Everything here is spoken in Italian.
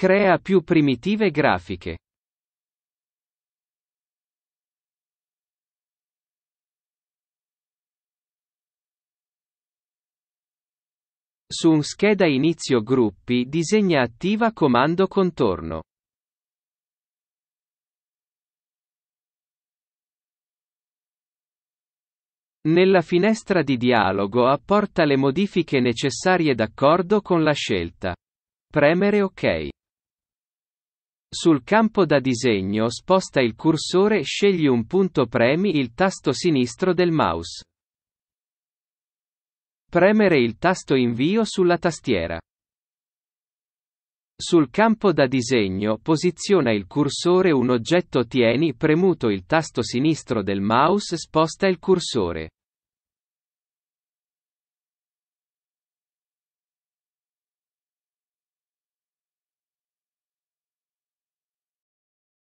Crea più primitive grafiche. Su un scheda inizio gruppi disegna attiva comando contorno. Nella finestra di dialogo apporta le modifiche necessarie d'accordo con la scelta. Premere OK. Sul campo da disegno sposta il cursore e scegli un punto premi il tasto sinistro del mouse. Premere il tasto invio sulla tastiera. Sul campo da disegno posiziona il cursore un oggetto tieni premuto il tasto sinistro del mouse sposta il cursore.